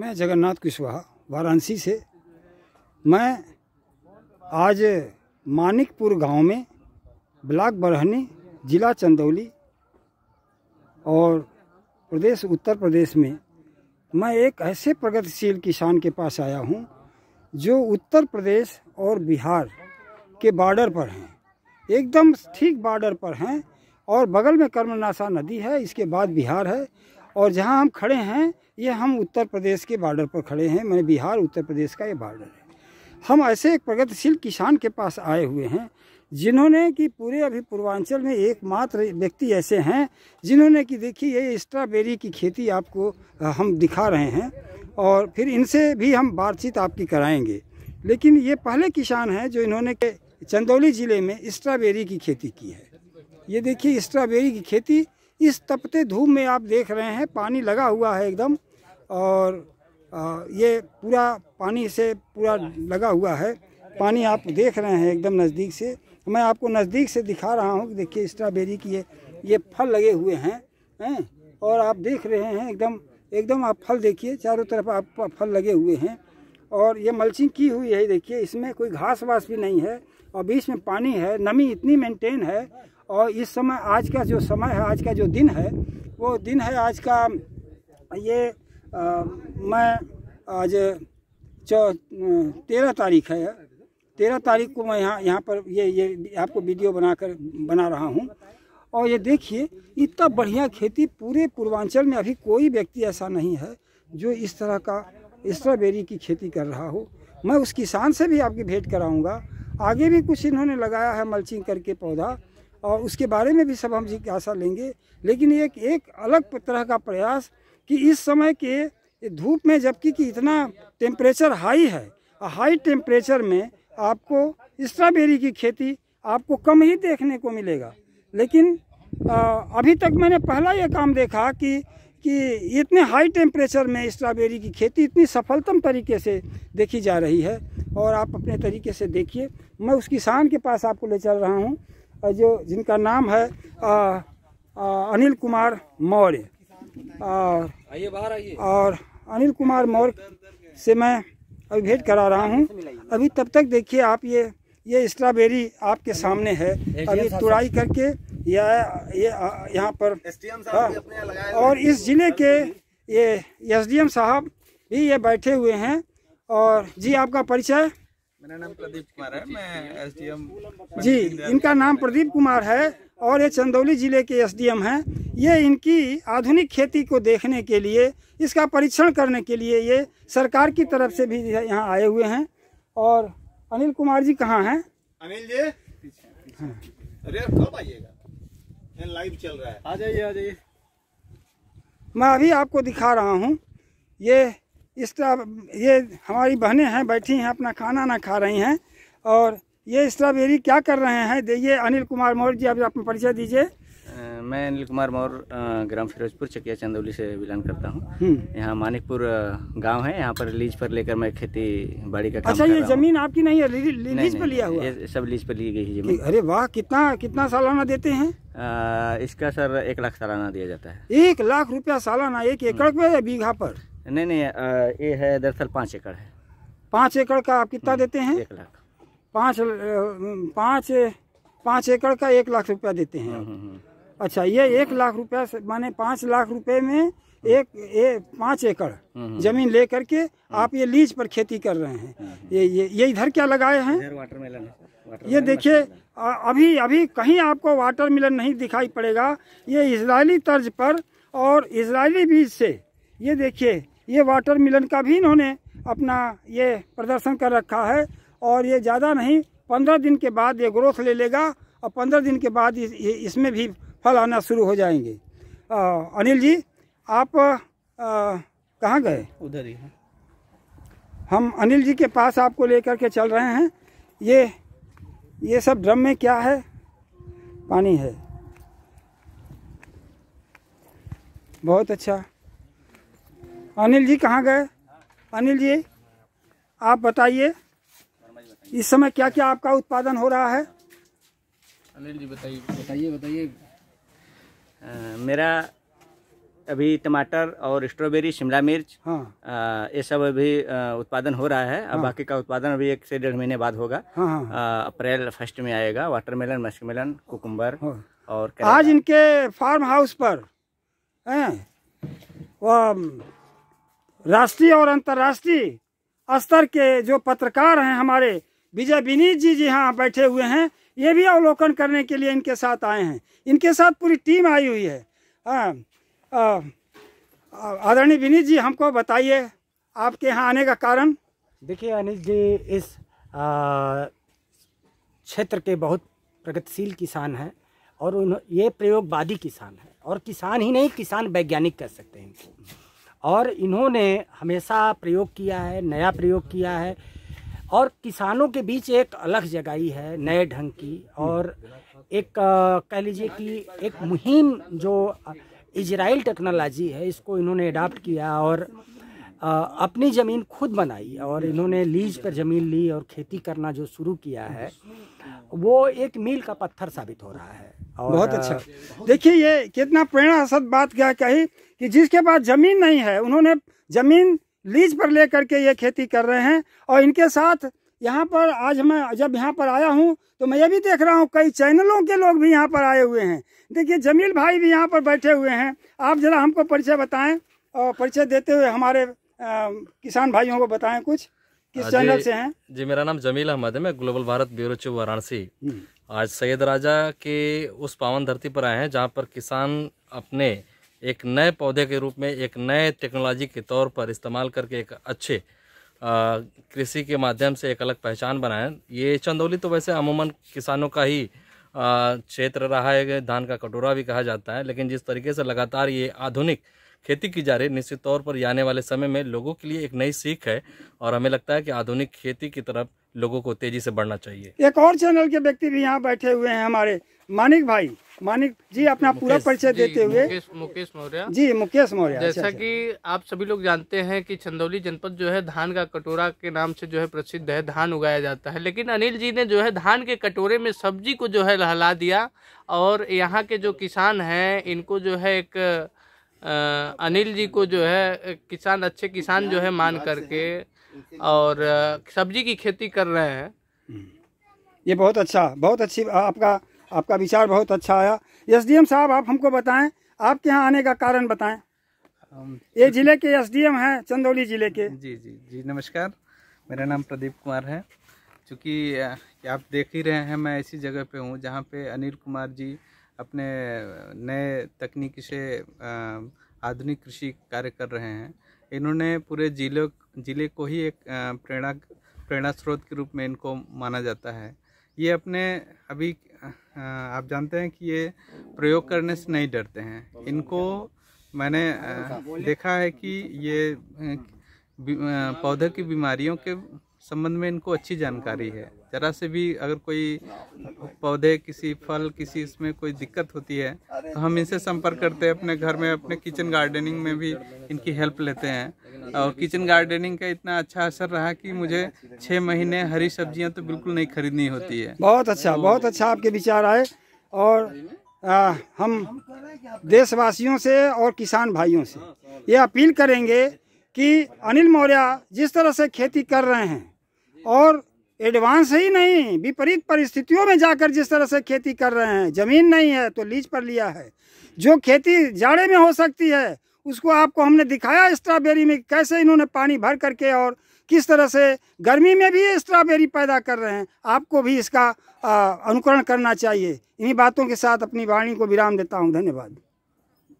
मैं जगन्नाथ कुशवाहा वाराणसी से मैं आज मानिकपुर गांव में ब्लॉक बरहनी जिला चंदौली और प्रदेश उत्तर प्रदेश में मैं एक ऐसे प्रगतिशील किसान के पास आया हूं जो उत्तर प्रदेश और बिहार के बॉर्डर पर हैं एकदम ठीक बॉर्डर पर हैं और बगल में कर्मनाशा नदी है इसके बाद बिहार है और जहाँ हम खड़े हैं ये हम उत्तर प्रदेश के बॉर्डर पर खड़े हैं मैंने बिहार उत्तर प्रदेश का ये बॉर्डर है हम ऐसे एक प्रगतिशील किसान के पास आए हुए हैं जिन्होंने कि पूरे अभी पूर्वांचल में एकमात्र व्यक्ति ऐसे हैं जिन्होंने कि देखिए ये स्ट्रॉबेरी की खेती आपको हम दिखा रहे हैं और फिर इनसे भी हम बातचीत आपकी कराएंगे लेकिन ये पहले किसान हैं जो इन्होंने के चंदौली ज़िले में स्ट्रॉबेरी की खेती की है ये देखिए स्ट्रॉबेरी की खेती इस तपते धूप में आप देख रहे हैं पानी लगा हुआ है एकदम और ये पूरा पानी से पूरा लगा हुआ है पानी आप देख रहे हैं एकदम नज़दीक से मैं आपको नज़दीक से दिखा रहा हूँ देखिए स्ट्रॉबेरी की ये ये फल लगे हुए हैं हैं और आप देख रहे हैं एकदम एकदम आप फल देखिए चारों तरफ आप फल लगे हुए हैं और ये मल्चिंग की हुई है देखिए इसमें कोई घास वास भी नहीं है और बीच में पानी है नमी इतनी मेंटेन है और इस समय आज का जो समय है आज का जो दिन है वो दिन है आज का ये आ, मैं आज चौ तेरह तारीख है तेरह तारीख को मैं यहाँ यहाँ पर ये ये आपको वीडियो बनाकर बना रहा हूँ और ये देखिए इतना बढ़िया खेती पूरे पूर्वांचल में अभी कोई व्यक्ति ऐसा नहीं है जो इस तरह का स्ट्रॉबेरी की खेती कर रहा हो मैं उस किसान से भी आपकी भेंट कराऊंगा आगे भी कुछ इन्होंने लगाया है मल्चिंग करके पौधा और उसके बारे में भी सब हम जिज्ञासा लेंगे लेकिन एक एक अलग तरह का प्रयास कि इस समय के धूप में जबकि कि इतना टेम्परेचर हाई है हाई टेम्परेचर में आपको स्ट्रॉबेरी की खेती आपको कम ही देखने को मिलेगा लेकिन आ, अभी तक मैंने पहला ये काम देखा कि कि इतने हाई टेम्परेचर में स्ट्रॉबेरी की खेती इतनी सफलतम तरीके से देखी जा रही है और आप अपने तरीके से देखिए मैं उस किसान के पास आपको ले चल रहा हूँ जो जिनका नाम है आ, आ, अनिल कुमार मौर्य और और अनिल कुमार मौर्य से मैं अभी भेंट करा रहा हूँ अभी तब तक देखिए आप ये ये स्ट्रॉबेरी आपके सामने है अभी तुड़ाई करके या ये यहाँ पर आ, हाँ। और इस ज़िले के ये एसडीएम साहब भी ये बैठे हुए हैं और जी आपका परिचय मेरा नाम प्रदीप कुमार है मैं एसडीएम जी इनका नाम प्रदीप कुमार है और ये चंदौली जिले के एसडीएम हैं ये इनकी आधुनिक खेती को देखने के लिए इसका परीक्षण करने के लिए ये सरकार की तरफ से भी यहाँ आए हुए हैं और अनिल कुमार जी कहाँ हैं अनिल जी अरे कब आइएगा लाइव चल रहा है आ जाइए आ जाइए मैं अभी आपको दिखा रहा हूँ ये इस तरह ये हमारी बहनें हैं बैठी हैं अपना खाना ना खा रही हैं और ये स्ट्रॉबेरी क्या कर रहे हैं देखिए अनिल कुमार मौर्य जी अभी आप परिचय दीजिए मैं अनिल कुमार मौर्य ग्राम फिरोजपुर चकिया चंदौली से बिलोंग करता हूँ हम्म। यहाँ मानिकपुर गांव है यहाँ पर लीज पर लेकर मैं खेती बाड़ी का काम अच्छा ये जमीन आपकी नहीं है ली, ली, लीज पर लिया हुआ ये सब लीज पर ली गई है जमीन अरे वाह कितना कितना सालाना देते हैं इसका सर एक लाख सालाना दिया जाता है एक लाख रुपया सालाना एक एकड़ पे बीघा पर नहीं नहीं ये है दरअसल पाँच एकड़ है पाँच एकड़ का आप कितना हम्म, देते हैं एक लाख पाँच हम्म, पाँच पाँच एकड़ का एक लाख रुपया देते हैं हम्म, अच्छा ये एक लाख रुपया माने पाँच लाख रुपए में एक ये पाँच एकड़ जमीन ले करके आप ये लीज पर खेती कर रहे हैं ये ये ये इधर क्या लगाए हैं वाटरमेलन ये देखिए अभी अभी कहीं आपको वाटर मिलन नहीं दिखाई पड़ेगा ये इसराइली तर्ज पर और इसराइली बीज से ये देखिए ये वाटर मिलन का भी इन्होंने अपना ये प्रदर्शन कर रखा है और ये ज़्यादा नहीं पंद्रह दिन के बाद ये ग्रोथ ले लेगा और पंद्रह दिन के बाद इस, इसमें भी फल आना शुरू हो जाएंगे आ, अनिल जी आप कहाँ गए उधर ही हम अनिल जी के पास आपको लेकर के चल रहे हैं ये ये सब ड्रम में क्या है पानी है बहुत अच्छा अनिल जी कहाँ गए अनिल जी आप बताइए इस समय क्या क्या आपका उत्पादन हो रहा है अनिल जी बताइए बताइए बताइए मेरा अभी टमाटर और स्ट्रॉबेरी शिमला मिर्च हाँ ये सब अभी आ, उत्पादन हो रहा है अब हाँ। बाकी का उत्पादन अभी एक से डेढ़ महीने बाद होगा हाँ, हाँ। अप्रैल फर्स्ट में आएगा वाटरमेलन मस्कमेलन कुकुम्बर हाँ। और आज इनके फार्म हाउस पर हैं राष्ट्रीय और अंतर्राष्ट्रीय स्तर के जो पत्रकार हैं हमारे विजय विनीत जी जी यहाँ बैठे हुए हैं ये भी अवलोकन करने के लिए इनके साथ आए हैं इनके साथ पूरी टीम आई हुई है आदरणीय विनीत जी हमको बताइए आपके यहाँ आने का कारण देखिए अनिल जी इस क्षेत्र के बहुत प्रगतिशील किसान हैं और उन ये प्रयोगवादी किसान है और किसान ही नहीं किसान वैज्ञानिक कह सकते हैं और इन्होंने हमेशा प्रयोग किया है नया प्रयोग किया है और किसानों के बीच एक अलग जगाई है नए ढंग की और एक कह लीजिए कि एक मुहिम जो इजराइल टेक्नोलॉजी है इसको इन्होंने अडाप्ट किया और अपनी ज़मीन खुद बनाई और इन्होंने लीज पर ज़मीन ली और खेती करना जो शुरू किया है वो एक मील का पत्थर साबित हो रहा है बहुत अच्छा देखिए ये कितना प्रेरणा सद बात क्या कही कि जिसके पास जमीन नहीं है उन्होंने जमीन लीज पर ले करके ये खेती कर रहे हैं और इनके साथ यहाँ पर आज मैं जब यहाँ पर आया हूँ तो मैं ये भी देख रहा हूँ कई चैनलों के लोग भी यहाँ पर आए हुए हैं देखिए जमील भाई भी यहाँ पर बैठे हुए हैं आप जरा हमको परिचय बताएं और परिचय देते हुए हमारे आ, किसान भाइयों को बताएं कुछ किस चैनल से हैं जी मेरा नाम जमील अहमद है मैं global Bharat bureau chief Varanasi हम्म। आज सैयद राजा के उस पावन धरती पर आए हैं जहाँ पर किसान अपने एक नए पौधे के रूप में एक नए टेक्नोलॉजी के तौर पर इस्तेमाल करके एक अच्छे कृषि के माध्यम से एक अलग पहचान बनाएं ये चंदौली तो वैसे अमूमन किसानों का ही क्षेत्र रहा है धान का कटोरा भी कहा जाता है लेकिन जिस तरीके से लगातार ये आधुनिक खेती की जा रही निश्चित तौर पर आने वाले समय में लोगों के लिए एक नई सीख है और हमें लगता है कि आधुनिक खेती की तरफ लोगों को तेजी से बढ़ना चाहिए एक और चैनल के व्यक्ति भी यहाँ बैठे हुए हैं हमारे मानिक भाई मानिक जी अपना पूरा परिचय देते हुए मुकेश मुकेश मौर्य जी मुकेश मौर्य जैसा अच्छा, अच्छा। कि आप सभी लोग जानते हैं कि चंदौली जनपद जो है धान का कटोरा के नाम से जो है प्रसिद्ध है धान उगाया जाता है लेकिन अनिल जी ने जो है धान के कटोरे में सब्जी को जो है लहला दिया और यहाँ के जो किसान हैं इनको जो है एक अनिल जी को जो है किसान अच्छे किसान जो है मान करके और सब्जी की खेती कर रहे हैं हम्म। ये बहुत अच्छा बहुत अच्छी आपका आपका विचार बहुत अच्छा आया एस डी एम साहब आप हमको बताएं आपके यहाँ आने का कारण बताएं ये जिले के एस डी एम हैं चंदौली जिले के जी जी जी नमस्कार मेरा नाम प्रदीप कुमार है चूँकि आप देख ही रहे हैं मैं ऐसी जगह पे हूँ जहाँ पे अनिल कुमार जी अपने नए तकनीक से आधुनिक कृषि कार्य कर रहे हैं इन्होंने पूरे जिले जिले को ही एक प्रेरणा प्रेरणा स्रोत के रूप में इनको माना जाता है ये अपने अभी आप जानते हैं कि ये प्रयोग करने से नहीं डरते हैं इनको मैंने देखा है कि ये पौधे की बीमारियों के संबंध में इनको अच्छी जानकारी है ज़रा से भी अगर कोई पौधे किसी फल किसी इसमें कोई दिक्कत होती है तो हम इनसे संपर्क करते हैं अपने घर में अपने किचन गार्डनिंग में भी इनकी हेल्प लेते हैं और किचन गार्डनिंग का इतना अच्छा असर रहा कि मुझे छः महीने हरी सब्जियां तो बिल्कुल नहीं खरीदनी होती है बहुत अच्छा तो, बहुत अच्छा आपके विचार आए और आ, हम देशवासियों से और किसान भाइयों से ये अपील करेंगे कि अनिल मौर्य जिस तरह से खेती कर रहे हैं और एडवांस ही नहीं विपरीत परिस्थितियों में जाकर जिस तरह से खेती कर रहे हैं ज़मीन नहीं है तो लीज पर लिया है जो खेती जाड़े में हो सकती है उसको आपको हमने दिखाया स्ट्रॉबेरी में कैसे इन्होंने पानी भर करके और किस तरह से गर्मी में भी स्ट्रॉबेरी पैदा कर रहे हैं आपको भी इसका अनुकरण करना चाहिए इन्हीं बातों के साथ अपनी वाणी को विराम देता हूँ धन्यवाद